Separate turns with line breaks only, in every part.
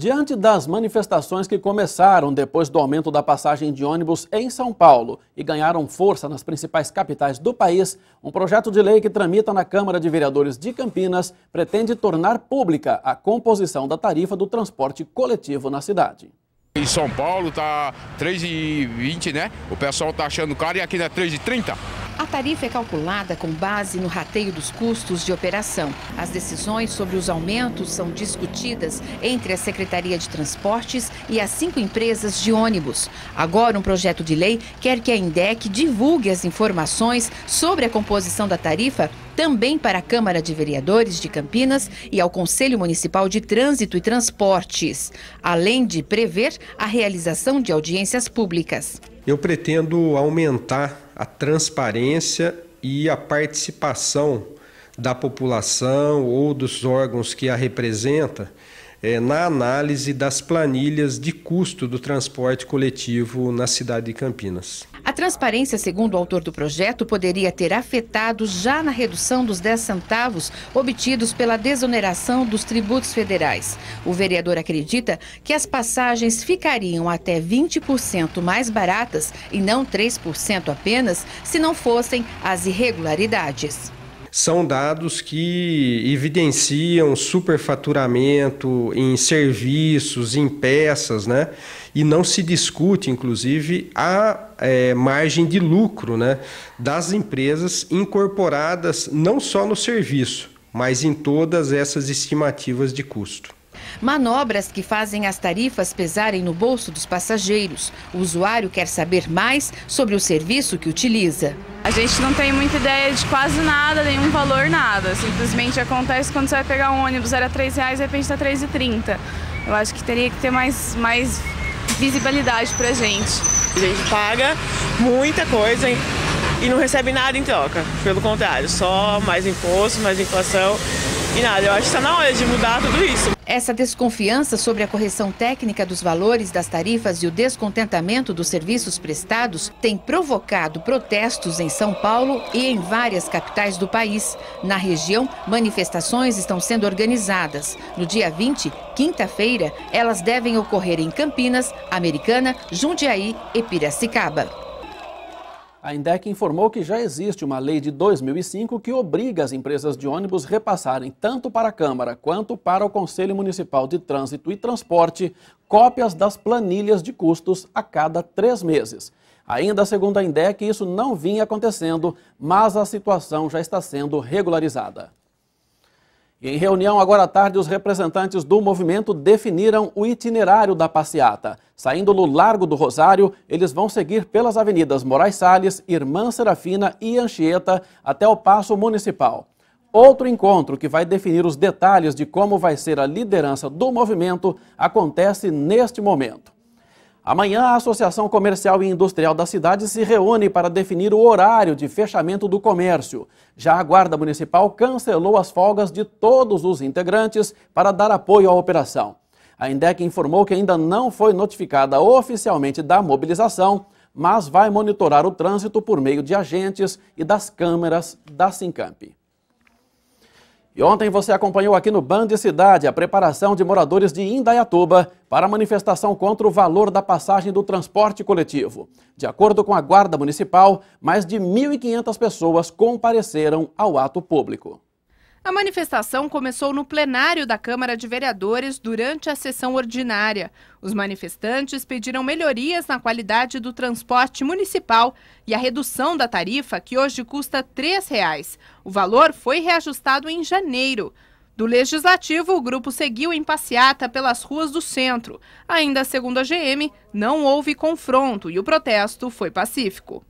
Diante das manifestações que começaram depois do aumento da passagem de ônibus em São Paulo e ganharam força nas principais capitais do país, um projeto de lei que tramita na Câmara de Vereadores de Campinas pretende tornar pública a composição da tarifa do transporte coletivo na cidade. Em São Paulo tá 3,20, né? O pessoal tá achando caro e aqui não é 3,30.
A tarifa é calculada com base no rateio dos custos de operação. As decisões sobre os aumentos são discutidas entre a Secretaria de Transportes e as cinco empresas de ônibus. Agora, um projeto de lei quer que a INDEC divulgue as informações sobre a composição da tarifa também para a Câmara de Vereadores de Campinas e ao Conselho Municipal de Trânsito e Transportes, além de prever a realização de audiências públicas.
Eu pretendo aumentar a transparência e a participação da população ou dos órgãos que a representa é, na análise das planilhas de custo do transporte coletivo na cidade de Campinas.
A transparência, segundo o autor do projeto, poderia ter afetado já na redução dos 10 centavos obtidos pela desoneração dos tributos federais. O vereador acredita que as passagens ficariam até 20% mais baratas e não 3% apenas se não fossem as irregularidades
são dados que evidenciam superfaturamento em serviços, em peças, né? E não se discute, inclusive, a é, margem de lucro né? das empresas incorporadas não só no serviço, mas em todas essas estimativas de custo.
Manobras que fazem as tarifas pesarem no bolso dos passageiros. O usuário quer saber mais sobre o serviço que utiliza. A gente não tem muita ideia de quase nada, nenhum valor, nada. Simplesmente acontece quando você vai pegar um ônibus, era R$ 3,00 e de repente está R$ 3,30. Eu acho que teria que ter mais, mais visibilidade para a gente.
A gente paga muita coisa e não recebe nada em troca. Pelo contrário, só mais imposto, mais inflação nada. Eu acho que está na hora de mudar tudo isso.
Essa desconfiança sobre a correção técnica dos valores das tarifas e o descontentamento dos serviços prestados tem provocado protestos em São Paulo e em várias capitais do país. Na região, manifestações estão sendo organizadas. No dia 20, quinta-feira, elas devem ocorrer em Campinas, Americana, Jundiaí e Piracicaba.
A INDEC informou que já existe uma lei de 2005 que obriga as empresas de ônibus repassarem tanto para a Câmara quanto para o Conselho Municipal de Trânsito e Transporte cópias das planilhas de custos a cada três meses. Ainda segundo a INDEC, isso não vinha acontecendo, mas a situação já está sendo regularizada. Em reunião agora à tarde, os representantes do movimento definiram o itinerário da passeata. Saindo no Largo do Rosário, eles vão seguir pelas avenidas Moraes Salles, Irmã Serafina e Anchieta até o Passo Municipal. Outro encontro que vai definir os detalhes de como vai ser a liderança do movimento acontece neste momento. Amanhã, a Associação Comercial e Industrial da cidade se reúne para definir o horário de fechamento do comércio. Já a Guarda Municipal cancelou as folgas de todos os integrantes para dar apoio à operação. A INDEC informou que ainda não foi notificada oficialmente da mobilização, mas vai monitorar o trânsito por meio de agentes e das câmeras da SINCAMP. E ontem você acompanhou aqui no Band Cidade a preparação de moradores de Indaiatuba para a manifestação contra o valor da passagem do transporte coletivo. De acordo com a Guarda Municipal, mais de 1.500 pessoas compareceram ao ato público.
A manifestação começou no plenário da Câmara de Vereadores durante a sessão ordinária. Os manifestantes pediram melhorias na qualidade do transporte municipal e a redução da tarifa, que hoje custa R$ 3,00. O valor foi reajustado em janeiro. Do Legislativo, o grupo seguiu em passeata pelas ruas do centro. Ainda segundo a GM, não houve confronto e o protesto foi pacífico.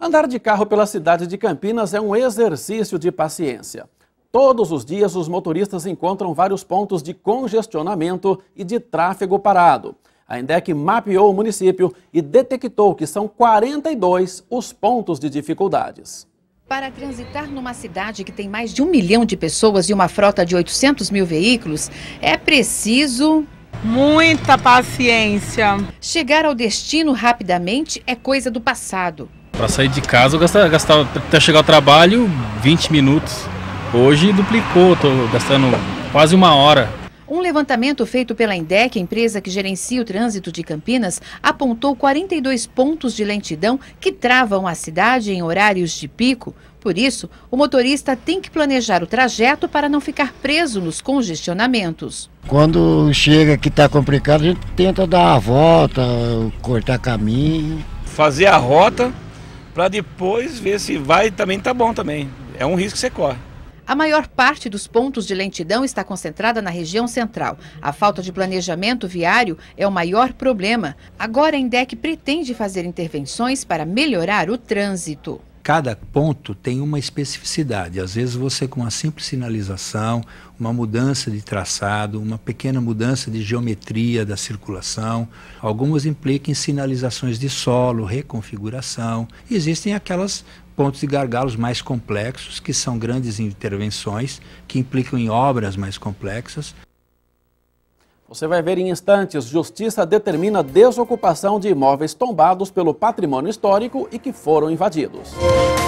Andar de carro pela cidade de Campinas é um exercício de paciência. Todos os dias, os motoristas encontram vários pontos de congestionamento e de tráfego parado. A INDEC mapeou o município e detectou que são 42 os pontos de dificuldades.
Para transitar numa cidade que tem mais de um milhão de pessoas e uma frota de 800 mil veículos, é preciso Muita paciência. Chegar ao destino rapidamente é coisa do passado.
Para sair de casa eu gastava, gastava até chegar ao trabalho 20 minutos. Hoje duplicou, estou gastando quase uma hora
um levantamento feito pela INDEC, empresa que gerencia o trânsito de Campinas, apontou 42 pontos de lentidão que travam a cidade em horários de pico. Por isso, o motorista tem que planejar o trajeto para não ficar preso nos congestionamentos. Quando chega que está complicado, a gente tenta dar a volta, cortar caminho.
Fazer a rota para depois ver se vai também tá bom também. É um risco que você corre. A
maior parte dos pontos de lentidão está concentrada na região central. A falta de planejamento viário é o maior problema. Agora a INDEC pretende fazer intervenções para melhorar o trânsito
cada ponto tem uma especificidade. Às vezes você com uma
simples sinalização, uma mudança de traçado, uma pequena mudança de geometria da circulação, algumas implicam em sinalizações de solo, reconfiguração. E existem aquelas pontos de gargalos mais complexos, que são grandes intervenções, que implicam em obras mais complexas.
Você vai ver em instantes: Justiça determina desocupação de imóveis tombados pelo patrimônio histórico e que foram invadidos. Música